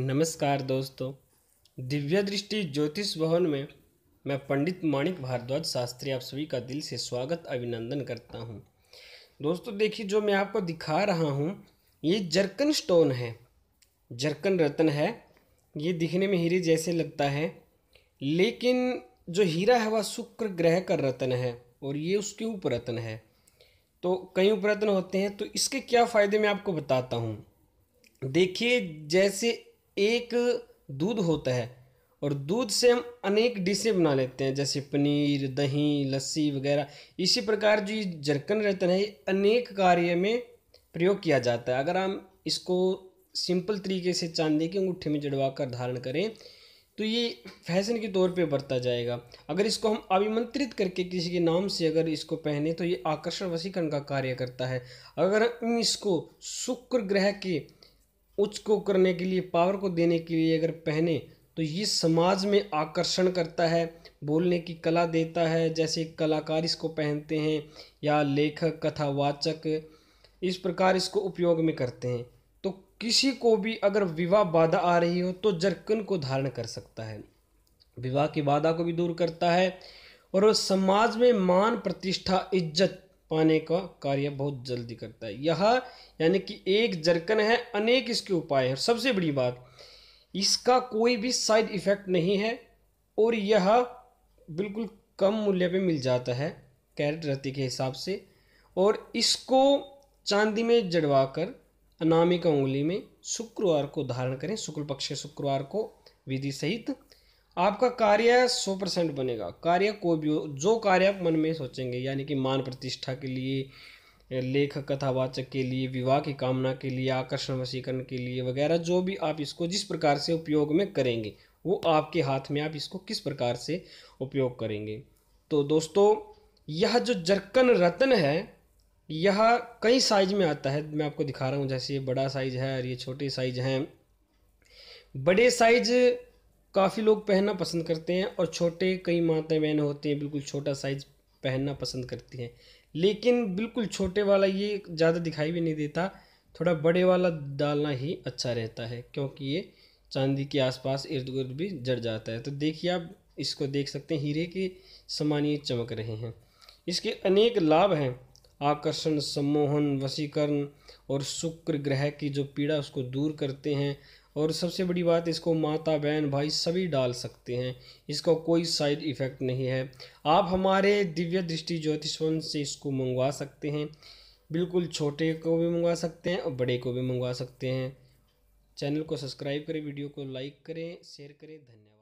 नमस्कार दोस्तों दिव्य दृष्टि ज्योतिष भवन में मैं पंडित माणिक भारद्वाज शास्त्री आप सभी का दिल से स्वागत अभिनंदन करता हूं। दोस्तों देखिए जो मैं आपको दिखा रहा हूं, ये जर्कन स्टोन है जर्कन रत्न है ये दिखने में हीरे जैसे लगता है लेकिन जो हीरा है वह शुक्र ग्रह का रत्न है और ये उसके उपरत्न है तो कई उपरत्न होते हैं तो इसके क्या फ़ायदे मैं आपको बताता हूँ देखिए जैसे एक दूध होता है और दूध से हम अनेक डिशें बना लेते हैं जैसे पनीर दही लस्सी वगैरह इसी प्रकार जो ये जरकन रहता है अनेक कार्य में प्रयोग किया जाता है अगर हम इसको सिंपल तरीके से चांदी के अंगूठे में जड़वा कर धारण करें तो ये फैशन के तौर पे बरता जाएगा अगर इसको हम अभिमंत्रित करके किसी के नाम से अगर इसको पहने तो ये आकर्षण वसीकरण का कार्य करता है अगर हम इसको शुक्र ग्रह के उच्च को करने के लिए पावर को देने के लिए अगर पहने तो ये समाज में आकर्षण करता है बोलने की कला देता है जैसे कलाकार इसको पहनते हैं या लेखक कथावाचक इस प्रकार इसको उपयोग में करते हैं तो किसी को भी अगर विवाह बाधा आ रही हो तो जरकन को धारण कर सकता है विवाह की बाधा को भी दूर करता है और समाज में मान प्रतिष्ठा इज्जत पाने का कार्य बहुत जल्दी करता है यह यानी कि एक जरकन है अनेक इसके उपाय हैं सबसे बड़ी बात इसका कोई भी साइड इफ़ेक्ट नहीं है और यह बिल्कुल कम मूल्य पे मिल जाता है कैरेट रत्ती के हिसाब से और इसको चांदी में जड़वा कर अनामिका उंगली में शुक्रवार को धारण करें शुक्ल पक्ष शुक्रवार को विधि सहित आपका कार्य सौ परसेंट बनेगा कार्य कोई भी हो जो कार्य आप मन में सोचेंगे यानी कि मान प्रतिष्ठा के लिए लेख कथावाचक के लिए विवाह की कामना के लिए आकर्षण वशीकरण के लिए वगैरह जो भी आप इसको जिस प्रकार से उपयोग में करेंगे वो आपके हाथ में आप इसको किस प्रकार से उपयोग करेंगे तो दोस्तों यह जो जरकन रत्न है यह कई साइज में आता है मैं आपको दिखा रहा हूँ जैसे ये बड़ा साइज है और ये छोटे साइज हैं बड़े साइज काफ़ी लोग पहनना पसंद करते हैं और छोटे कई माताएं बहनें होती हैं बिल्कुल छोटा साइज पहनना पसंद करती हैं लेकिन बिल्कुल छोटे वाला ये ज़्यादा दिखाई भी नहीं देता थोड़ा बड़े वाला डालना ही अच्छा रहता है क्योंकि ये चांदी के आसपास इर्द गिर्द भी जड़ जाता है तो देखिए आप इसको देख सकते हैं हीरे के समान ये चमक रहे हैं इसके अनेक लाभ हैं आकर्षण सम्मोहन वशीकरण और शुक्र ग्रह की जो पीड़ा उसको दूर करते हैं और सबसे बड़ी बात इसको माता बहन भाई सभी डाल सकते हैं इसका कोई साइड इफ़ेक्ट नहीं है आप हमारे दिव्य दृष्टि ज्योतिषवन से इसको मंगवा सकते हैं बिल्कुल छोटे को भी मंगवा सकते हैं और बड़े को भी मंगवा सकते हैं चैनल को सब्सक्राइब करें वीडियो को लाइक करें शेयर करें धन्यवाद